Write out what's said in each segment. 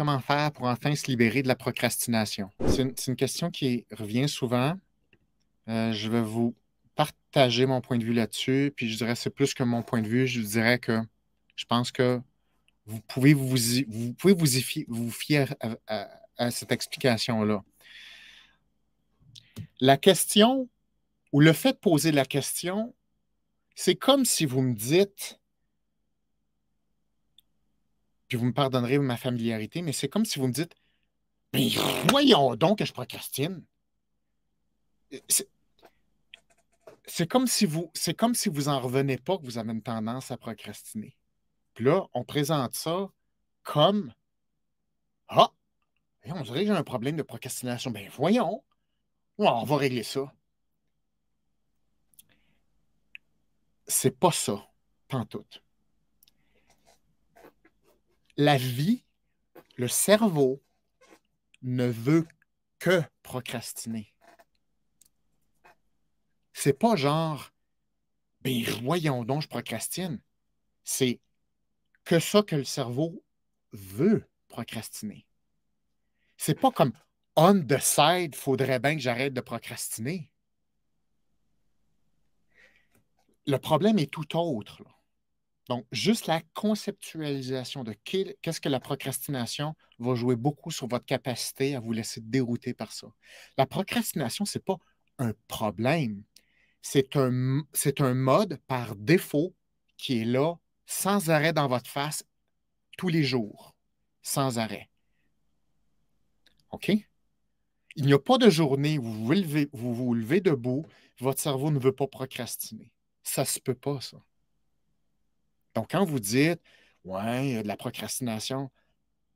Comment faire pour enfin se libérer de la procrastination? C'est une, question qui revient souvent. Euh, je vais vous partager mon point de vue là-dessus, puis je dirais c'est plus que mon point de vue, je dirais que je pense que vous pouvez vous, vous, pouvez vous, fier, à cette explication-là. La question ou le fait de poser la question, c'est comme si vous me dites puis vous me pardonnerez ma familiarité, mais c'est comme si vous me dites Mais ben, voyons donc que je procrastine. C'est comme si vous c'est comme si vous en revenez pas que vous avez une tendance à procrastiner. Puis là, on présente ça comme Ah, on dirait que j'ai un problème de procrastination. Ben voyons, on va régler ça. C'est pas ça, tantôt la vie, le cerveau ne veut que procrastiner. C'est pas genre, ben voyons donc, je procrastine. C'est que ça que le cerveau veut procrastiner. C'est pas comme on the side, faudrait bien que j'arrête de procrastiner. Le problème est tout autre. Là. Donc, juste la conceptualisation de qu'est-ce que la procrastination va jouer beaucoup sur votre capacité à vous laisser dérouter par ça. La procrastination, ce n'est pas un problème, c'est un, un mode par défaut qui est là sans arrêt dans votre face tous les jours, sans arrêt. OK? Il n'y a pas de journée où vous vous, levez, vous vous levez debout, votre cerveau ne veut pas procrastiner. Ça ne se peut pas, ça. Donc, quand vous dites, ouais, il y a de la procrastination,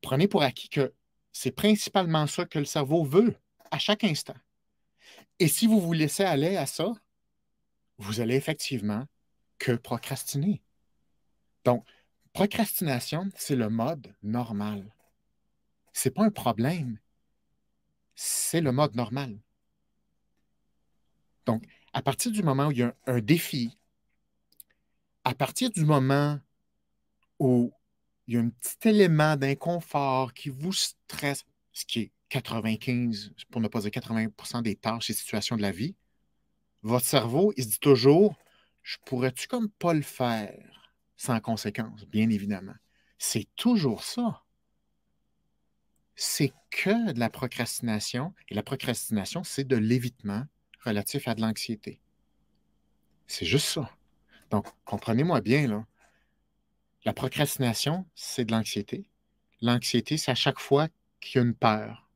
prenez pour acquis que c'est principalement ça que le cerveau veut à chaque instant. Et si vous vous laissez aller à ça, vous allez effectivement que procrastiner. Donc, procrastination, c'est le mode normal. Ce n'est pas un problème, c'est le mode normal. Donc, à partir du moment où il y a un défi, à partir du moment où il y a un petit élément d'inconfort qui vous stresse, ce qui est 95, pour ne pas dire 80 des tâches et situations de la vie, votre cerveau, il se dit toujours Je pourrais-tu comme pas le faire sans conséquence, bien évidemment. C'est toujours ça. C'est que de la procrastination, et la procrastination, c'est de l'évitement relatif à de l'anxiété. C'est juste ça. Donc, comprenez-moi bien, là. La procrastination, c'est de l'anxiété. L'anxiété, c'est à chaque fois qu'il y a une peur,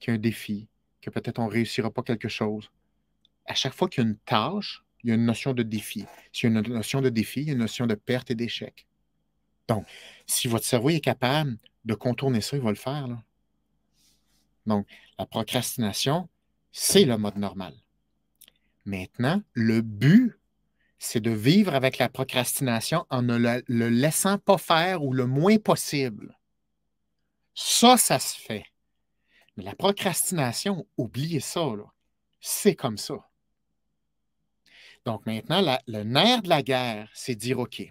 qu'il y a un défi, que peut-être on ne réussira pas quelque chose. À chaque fois qu'il y a une tâche, il y a une notion de défi. S'il y a une notion de défi, il y a une notion de perte et d'échec. Donc, si votre cerveau est capable de contourner ça, il va le faire. Donc, la procrastination, c'est le mode normal. Maintenant, le but c'est de vivre avec la procrastination en ne le, laissant pas faire ou le moins possible. Ça, ça se fait. Mais la procrastination, oubliez ça, c'est comme ça. Donc maintenant, le nerf de la guerre, c'est dire, OK,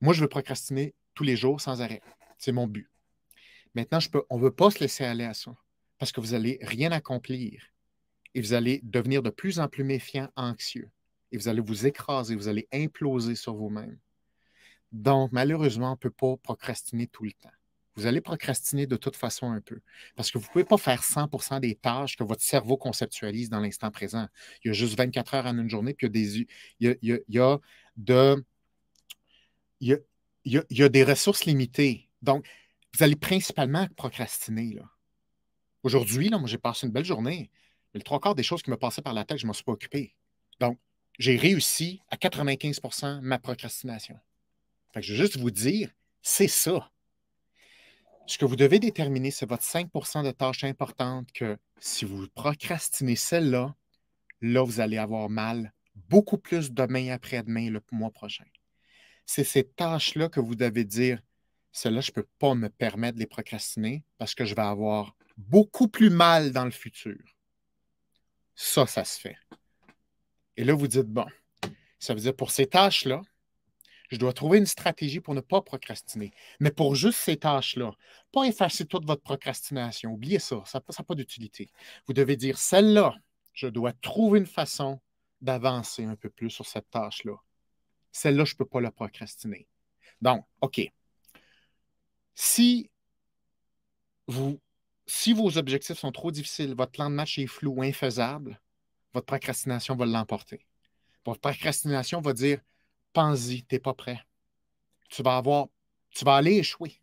moi, je veux procrastiner tous les jours sans arrêt. C'est mon but. Maintenant, on ne veut pas se laisser aller à ça parce que vous n'allez rien accomplir et vous allez devenir de plus en plus méfiant, anxieux et vous allez vous écraser, vous allez imploser sur vous-même. Donc, malheureusement, on ne peut pas procrastiner tout le temps. Vous allez procrastiner de toute façon un peu, parce que vous ne pouvez pas faire 100 des tâches que votre cerveau conceptualise dans l'instant présent. Il y a juste 24 heures en une journée, puis il y a des ressources limitées. Donc, vous allez principalement procrastiner. Là. Aujourd'hui, là, moi, j'ai passé une belle journée, mais le trois quarts des choses qui me passaient par la tête, je ne m'en suis pas occupé. Donc, j'ai réussi à 95 ma procrastination. je veux juste vous dire, c'est ça. Ce que vous devez déterminer, c'est votre 5 de tâches importantes que si vous procrastinez celle-là, là, vous allez avoir mal beaucoup plus demain après-demain, le mois prochain. C'est ces tâches-là que vous devez dire, celles-là, je ne peux pas me permettre de les procrastiner parce que je vais avoir beaucoup plus mal dans le futur. Ça, ça se fait. Et là, vous dites, bon, ça veut dire pour ces tâches-là, je dois trouver une stratégie pour ne pas procrastiner. Mais pour juste ces tâches-là, pas effacer toute votre procrastination. Oubliez ça, ça n'a pas d'utilité. Vous devez dire, celle-là, je dois trouver une façon d'avancer un peu plus sur cette tâche-là. Celle-là, je ne peux pas la procrastiner. Donc, OK. Si, vous, si vos objectifs sont trop difficiles, votre plan de match est flou, infaisable, votre procrastination va l'emporter. Votre procrastination va dire Pense-y, tu n'es pas prêt. Tu vas avoir, tu vas aller échouer.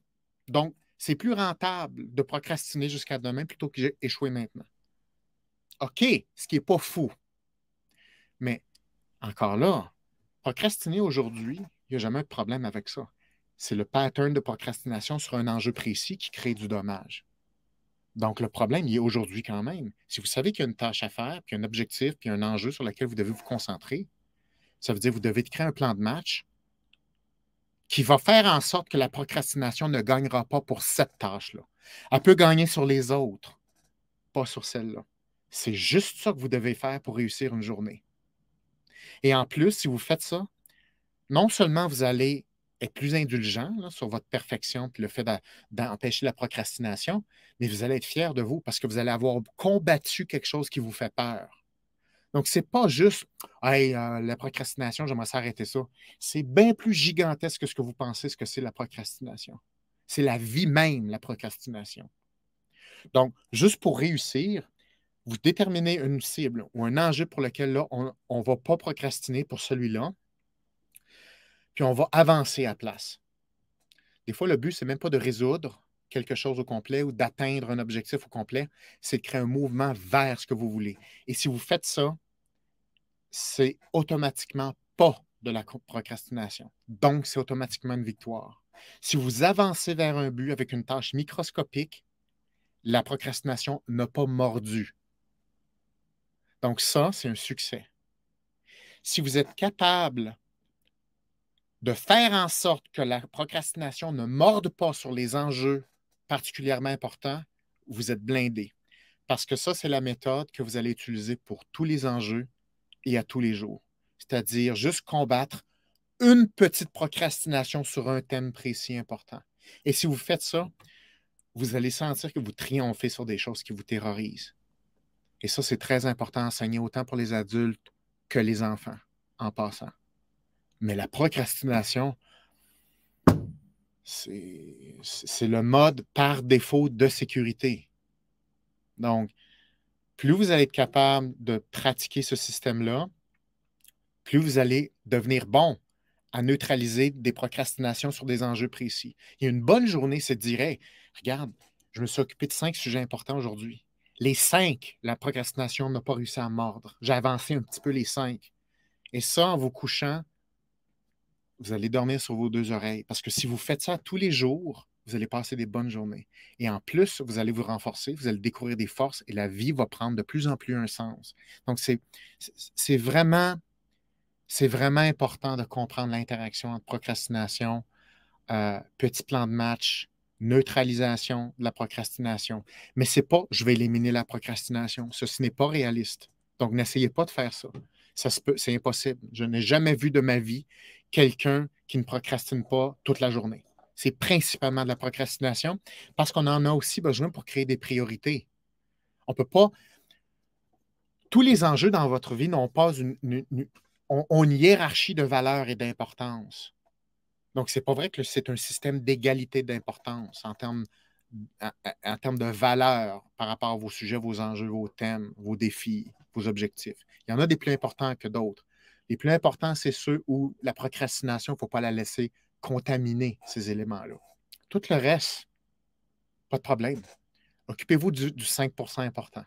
Donc, c'est plus rentable de procrastiner jusqu'à demain plutôt que d'échouer maintenant. OK, ce qui n'est pas fou. Mais encore là, procrastiner aujourd'hui, il n'y a jamais de problème avec ça. C'est le pattern de procrastination sur un enjeu précis qui crée du dommage. Donc, le problème, il est aujourd'hui quand même. Si vous savez qu'il y a une tâche à faire, puis un objectif, puis un enjeu sur lequel vous devez vous concentrer, ça veut dire que vous devez créer un plan de match qui va faire en sorte que la procrastination ne gagnera pas pour cette tâche-là. Elle peut gagner sur les autres, pas sur celle-là. C'est juste ça que vous devez faire pour réussir une journée. Et en plus, si vous faites ça, non seulement vous allez être plus indulgent sur votre perfection et le fait d'empêcher la procrastination, mais vous allez être fier de vous parce que vous allez avoir combattu quelque chose qui vous fait peur. Donc, ce n'est pas juste euh, la procrastination, j'aimerais s'arrêter ça. C'est bien plus gigantesque que ce que vous pensez ce que c'est la procrastination. C'est la vie même, la procrastination. Donc, juste pour réussir, vous déterminez une cible ou un enjeu pour lequel là, on ne va pas procrastiner pour celui-là puis on va avancer à place. Des fois, le but, c'est même pas de résoudre quelque chose au complet ou d'atteindre un objectif au complet, c'est de créer un mouvement vers ce que vous voulez. Et si vous faites ça, c'est automatiquement pas de la procrastination. Donc, c'est automatiquement une victoire. Si vous avancez vers un but avec une tâche microscopique, la procrastination n'a pas mordu. Donc, ça, c'est un succès. Si vous êtes capable de faire en sorte que la procrastination ne morde pas sur les enjeux particulièrement importants, vous êtes blindé. Parce que ça, c'est la méthode que vous allez utiliser pour tous les enjeux et à tous les jours. C'est-à-dire juste combattre une petite procrastination sur un thème précis important. Et si vous faites ça, vous allez sentir que vous triomphez sur des choses qui vous terrorisent. Et ça, c'est très important à enseigner autant pour les adultes que les enfants en passant. Mais la procrastination, c'est le mode par défaut de sécurité. Donc, plus vous allez être capable de pratiquer ce système-là, plus vous allez devenir bon à neutraliser des procrastinations sur des enjeux précis. Et une bonne journée, c'est de dire regarde, je me suis occupé de cinq sujets importants aujourd'hui. Les cinq, la procrastination n'a pas réussi à mordre. J'ai avancé un petit peu les cinq. Et ça, en vous couchant, vous allez dormir sur vos deux oreilles. Parce que si vous faites ça tous les jours, vous allez passer des bonnes journées. Et en plus, vous allez vous renforcer, vous allez découvrir des forces et la vie va prendre de plus en plus un sens. Donc, c'est vraiment, vraiment important de comprendre l'interaction entre procrastination, euh, petit plan de match, neutralisation de la procrastination. Mais c'est pas je vais éliminer la procrastination. Ce n'est pas réaliste. Donc, n'essayez pas de faire ça. Ça se peut, c'est impossible. Je n'ai jamais vu de ma vie quelqu'un qui ne procrastine pas toute la journée. C'est principalement de la procrastination parce qu'on en a aussi besoin pour créer des priorités. On ne peut pas. Tous les enjeux dans votre vie n'ont pas une, hiérarchie de valeur et d'importance. Donc, ce n'est pas vrai que c'est un système d'égalité d'importance en termes, en termes de valeur par rapport à vos sujets, vos enjeux, vos thèmes, vos défis, vos objectifs. Il y en a des plus importants que d'autres. Les plus importants, c'est ceux où la procrastination, il ne faut pas la laisser contaminer ces éléments-là. Tout le reste, pas de problème. Occupez-vous du, du 5 important.